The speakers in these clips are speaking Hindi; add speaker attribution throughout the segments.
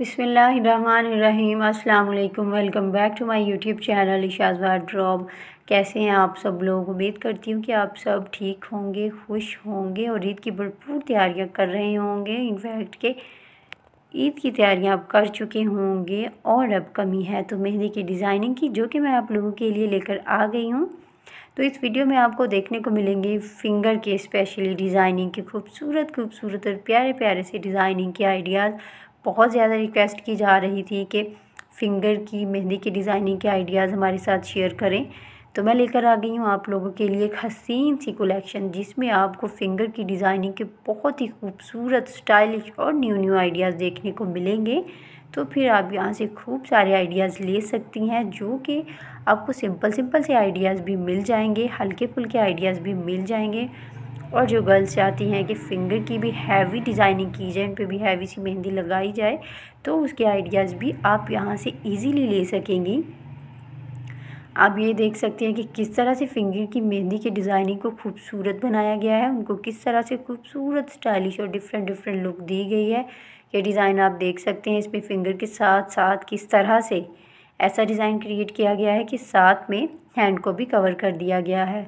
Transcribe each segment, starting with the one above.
Speaker 1: अस्सलाम वालेकुम welcome back to my YouTube channel इशाजवा ड्रॉप कैसे हैं आप सब लोग उम्मीद करती हूँ कि आप सब ठीक होंगे खुश होंगे और ईद की भरपूर तैयारियाँ कर रहे होंगे इनफैक्ट के ईद की तैयारियाँ आप कर चुके होंगे और अब कमी है तो मेहंदी की डिज़ाइनिंग की जो कि मैं आप लोगों के लिए लेकर आ गई हूँ तो इस वीडियो में आपको देखने को मिलेंगे फिंगर के स्पेशली डिज़ाइनिंग के खूबसूरत खूबसूरत और प्यारे प्यारे से डिज़ाइनिंग के आइडियाज़ बहुत ज़्यादा रिक्वेस्ट की जा रही थी कि फ़िंगर की मेहंदी की डिज़ाइनिंग के आइडियाज़ हमारे साथ शेयर करें तो मैं लेकर आ गई हूँ आप लोगों के लिए एक हसीन सी कलेक्शन जिसमें आपको फिंगर की डिज़ाइनिंग के बहुत ही खूबसूरत स्टाइलिश और न्यू न्यू आइडियाज़ देखने को मिलेंगे तो फिर आप यहाँ से खूब सारे आइडियाज़ ले सकती हैं जो कि आपको सिंपल सिंपल से आइडियाज़ भी मिल जाएंगे हल्के फुल्के आइडियाज़ भी मिल जाएंगे और जो गर्ल्स चाहती हैं कि फिंगर की भी हैवी डिज़ाइनिंग की जाए इन पर भी हैवी सी मेहंदी लगाई जाए तो उसके आइडियाज़ भी आप यहाँ से ईजीली ले सकेंगी आप ये देख सकते हैं कि किस तरह से फिंगर की मेहंदी के डिज़ाइनिंग को खूबसूरत बनाया गया है उनको किस तरह से खूबसूरत स्टाइलिश और डिफरेंट डिफरेंट लुक दी गई है ये डिज़ाइन आप देख सकते हैं इसमें फिंगर के साथ साथ किस तरह से ऐसा डिज़ाइन क्रिएट किया गया है कि साथ में हैंड को भी कवर कर दिया गया है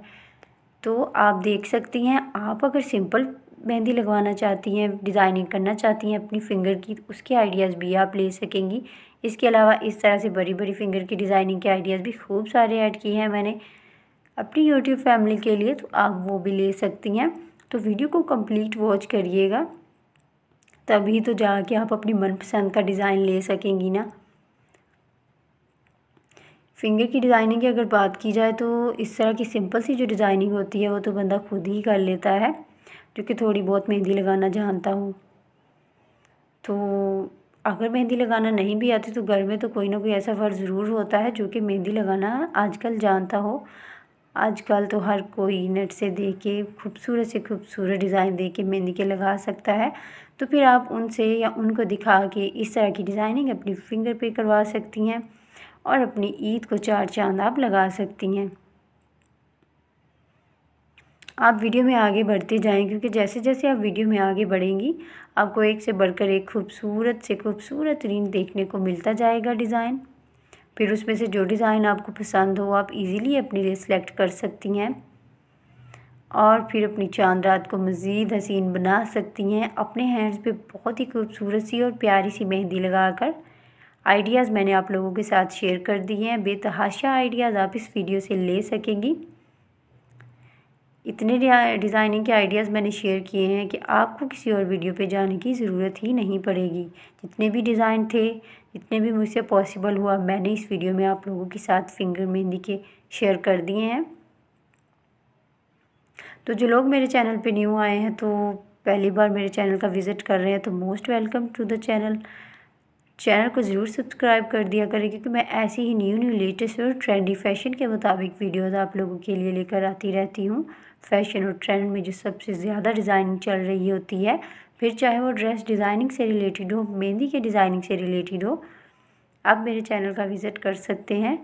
Speaker 1: तो आप देख सकती हैं आप अगर सिंपल मेहंदी लगवाना चाहती हैं डिज़ाइनिंग करना चाहती हैं अपनी फिंगर की उसके आइडियाज़ भी आप ले सकेंगी इसके अलावा इस तरह से बड़ी बड़ी फिंगर की डिज़ाइनिंग के आइडियाज़ भी खूब सारे ऐड किए हैं मैंने अपनी यूट्यूब फैमिली के लिए तो आप वो भी ले सकती हैं तो वीडियो को कंप्लीट वॉच करिएगा तभी तो जाके आप अपनी मनपसंद का डिज़ाइन ले सकेंगी ना फ़िंगर की डिज़ाइनिंग की अगर बात की जाए तो इस तरह की सिंपल सी जो डिज़ाइनिंग होती है वो तो बंदा खुद ही कर लेता है जो कि थोड़ी बहुत मेहंदी लगाना जानता हूँ तो अगर मेहंदी लगाना नहीं भी आती तो घर में तो कोई ना कोई ऐसा फ़र्ज़ ज़रूर होता है जो कि मेहंदी लगाना आजकल जानता हो आजकल तो हर कोई नेट से दे के खूबसूरत से खूबसूरत डिज़ाइन दे के मेहंदी के लगा सकता है तो फिर आप उनसे या उनको दिखा के इस तरह की डिज़ाइनिंग अपनी फिंगर पे करवा सकती हैं और अपनी ईद को चार चांद आप लगा सकती हैं आप वीडियो में आगे बढ़ते जाएं क्योंकि जैसे जैसे आप वीडियो में आगे बढ़ेंगी आपको एक से बढ़कर एक खूबसूरत से खूबसूरत रीन देखने को मिलता जाएगा डिज़ाइन फिर उसमें से जो डिज़ाइन आपको पसंद हो आप इजीली अपने लिए सिलेक्ट कर सकती हैं और फिर अपनी चांद रात को मज़ीद हसीन बना सकती हैं अपने हैंड्स पे बहुत ही खूबसूरत सी और प्यारी सी मेहंदी लगा कर आइडियाज़ मैंने आप लोगों के साथ शेयर कर दिए हैं बेतहाशा आइडियाज़ आप इस वीडियो से ले सकेंगी इतने डिज़ाइनिंग के आइडियाज़ मैंने शेयर किए हैं कि आपको किसी और वीडियो पे जाने की ज़रूरत ही नहीं पड़ेगी जितने भी डिज़ाइन थे जितने भी मुझसे पॉसिबल हुआ मैंने इस वीडियो में आप लोगों के साथ फिंगर मेहंदी के शेयर कर दिए हैं तो जो लोग मेरे चैनल पे न्यू आए हैं तो पहली बार मेरे चैनल का विज़िट कर रहे हैं तो most welcome to the channel channel को ज़रूर सब्सक्राइब कर दिया करें क्योंकि मैं ऐसी ही न्यू न्यू लेटेस्ट और ट्रेंडी फैशन के मुताबिक वीडियोज़ आप लोगों के लिए लेकर आती रहती हूँ फैशन और ट्रेंड में जो सबसे ज़्यादा डिज़ाइनिंग चल रही होती है फिर चाहे वो ड्रेस डिज़ाइनिंग से रिलेटेड हो मेहंदी के डिज़ाइनिंग से रिलेटेड हो आप मेरे चैनल का विज़िट कर सकते हैं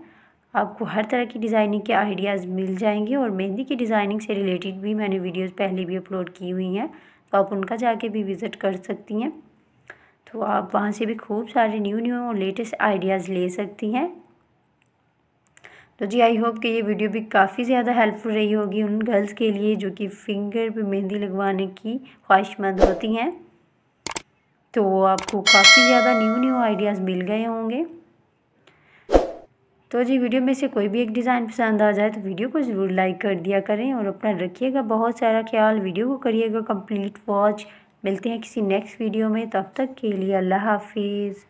Speaker 1: आपको हर तरह की डिज़ाइनिंग के आइडियाज़ मिल जाएंगे और मेहंदी की डिज़ाइनिंग से रिलेटेड भी मैंने वीडियोज़ पहले भी अपलोड की हुई हैं तो आप उनका जाके भी विज़िट कर सकती हैं तो आप वहाँ से भी खूब सारे न्यू न्यू और लेटेस्ट आइडियाज़ ले सकती हैं तो जी आई होप कि ये वीडियो भी काफ़ी ज़्यादा हेल्पफुल रही होगी उन गर्ल्स के लिए जो कि फिंगर पे मेहंदी लगवाने की ख्वाहिशमंद होती हैं तो आपको काफ़ी ज़्यादा न्यू न्यू आइडियाज़ मिल गए होंगे तो जी वीडियो में से कोई भी एक डिज़ाइन पसंद आ जाए तो वीडियो को ज़रूर लाइक कर दिया करें और अपना रखिएगा बहुत सारा ख्याल वीडियो को करिएगा कंप्लीट वॉच मिलते हैं किसी नेक्स्ट वीडियो में तब तक के लिए अल्लाह हाफिज़